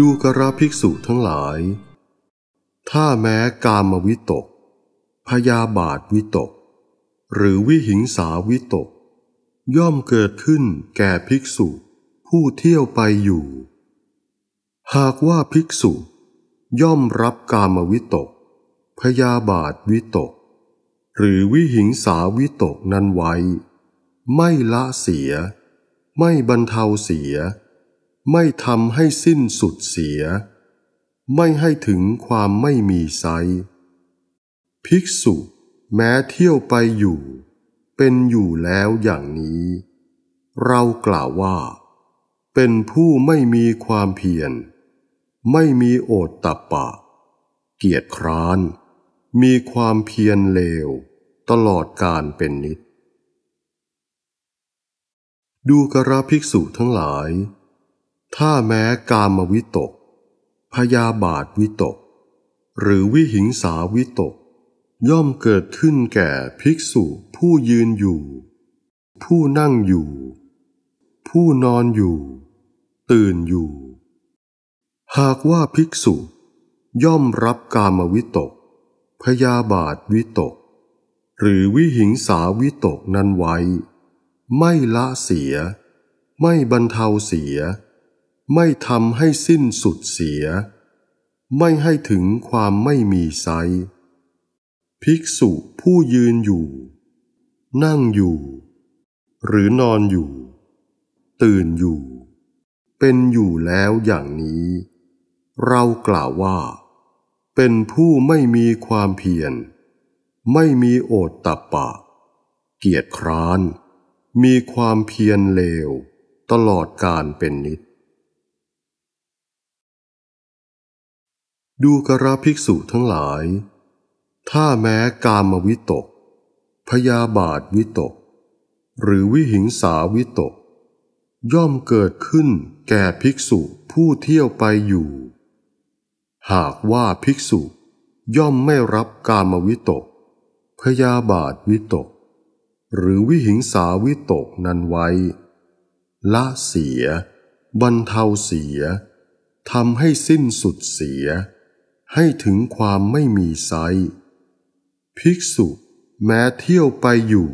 ดูกระภิกษุทั้งหลาย ถ้าแม้กามวิตก พยาบาทวิตก หรือวิหิงสาวิตก ย่อมเกิดขึ้นแก่ภิกษุ ผู้เที่ยวไปอยู่ หากว่าภิกษุ ย่อมรับกามวิตก พยาบาทวิตก หรือวิหิงสาวิตกนั้นไว้ ไม่ละเสีย ไม่บรรเทาเสียไม่ทำให้สิ้นสุดเสีย ไม่ให้ถึงความไม่มีไซภิกษุ แม้เที่ยวไปอยู่ เป็นอยู่แล้วอย่างนี้ เรากล่าวว่า เป็นผู้ไม่มีความเพียร ไม่มีโอตตับปะ เกียรติคร้าน มีความเพียรเลว ตลอดการเป็นนิด ดูกระภิกษุทั้งหลายถ้าแม้กามวิตก พยาบาทวิตก หรือวิหิงสาวิตก ย่อมเกิดขึ้นแก่ภิกษุผู้ยืนอยู่ ผู้นั่งอยู่ ผู้นอนอยู่ ตื่นอยู่ หากว่าภิกษุ ย่อมรับกามวิตก พยาบาทวิตก หรือวิหิงสาวิตกนั้นไว้ ไม่ละเสีย ไม่บรรเทาเสียไม่ทำให้สิ้นสุดเสีย ไม่ให้ถึงความไม่มีไซ ภิกษุผู้ยืนอยู่ นั่งอยู่ หรือนอนอยู่ ตื่นอยู่ เป็นอยู่แล้วอย่างนี้ เรากล่าวว่า เป็นผู้ไม่มีความเพียร ไม่มีโอตตะปะ เกียรติคร้าน มีความเพียรเลว ตลอดการเป็นนิดดูกระภิกษุทั้งหลาย ถ้าแม้กามวิตก พยาบาทวิตก หรือวิหิงสาวิตก ย่อมเกิดขึ้นแก่ภิกษุผู้เที่ยวไปอยู่ หากว่าภิกษุย่อมไม่รับกามวิตก พยาบาทวิตก หรือวิหิงสาวิตกนั้นไว้ ละเสียบรรเทาเสีย ทำให้สิ้นสุดเสียให้ถึงความไม่มีไซ ภิกษุแม้เที่ยวไปอยู่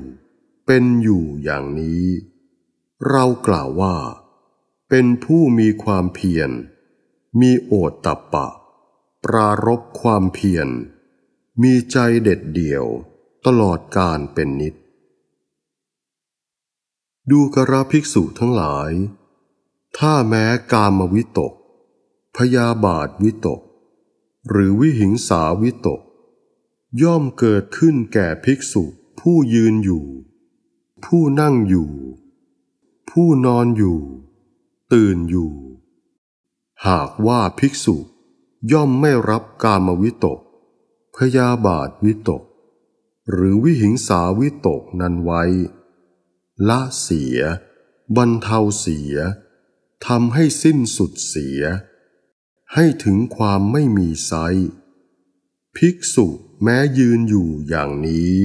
เป็นอยู่อย่างนี้ เรากล่าวว่า เป็นผู้มีความเพียร มีโอตตัปปะ ปรารบความเพียร มีใจเด็ดเดี่ยว ตลอดการเป็นนิด ดูกระภิกษุทั้งหลาย ถ้าแม้กามวิตก พยาบาทวิตกหรือวิหิงสาวิตก ย่อมเกิดขึ้นแก่ภิกษุผู้ยืนอยู่ ผู้นั่งอยู่ ผู้นอนอยู่ ตื่นอยู่ หากว่าภิกษุ ย่อมไม่รับกามวิตก พยาบาทวิตก หรือวิหิงสาวิตกนั้นไว้ ละเสีย บรรเทาเสียทำให้สิ้นสุดเสียให้ถึงความไม่มีไซภิกษุแม้ยืนอยู่อย่างนี้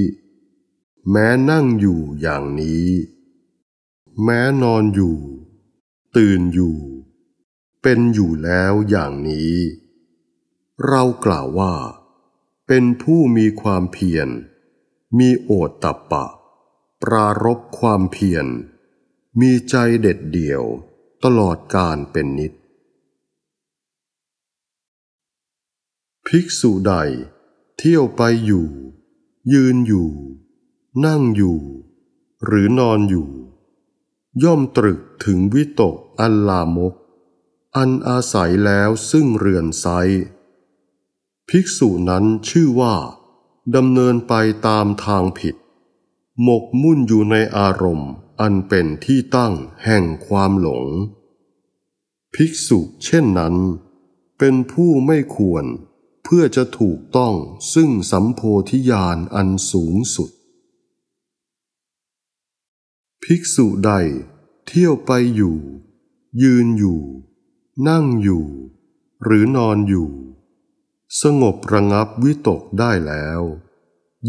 แม้นั่งอยู่อย่างนี้ แม้นอนอยู่ ตื่นอยู่ เป็นอยู่แล้วอย่างนี้ เรากล่าวว่า เป็นผู้มีความเพียร มีโอตตับปะ ปรารบความเพียร มีใจเด็ดเดี่ยวตลอดการเป็นนิดภิกษุใดเที่ยวไปอยู่ ยืนอยู่ นั่งอยู่ หรือนอนอยู่ ย่อมตรึกถึงวิตกอันลามก อันอาศัยแล้วซึ่งเรือนไซ ภิกษุนั้นชื่อว่าดำเนินไปตามทางผิดหมกมุ่นอยู่ในอารมณ์อันเป็นที่ตั้งแห่งความหลง ภิกษุเช่นนั้น เป็นผู้ไม่ควรเพื่อจะถูกต้องซึ่งสัมโพธิญาณอันสูงสุด ภิกษุใดเที่ยวไปอยู่ ยืนอยู่ นั่งอยู่ หรือนอนอยู่ สงบระงับวิตกได้แล้ว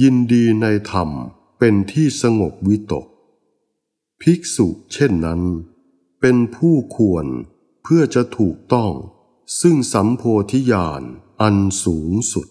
ยินดีในธรรมเป็นที่สงบวิตก ภิกษุเช่นนั้น เป็นผู้ควรเพื่อจะถูกต้อง ซึ่งสัมโพธิญาณอันสูงสุด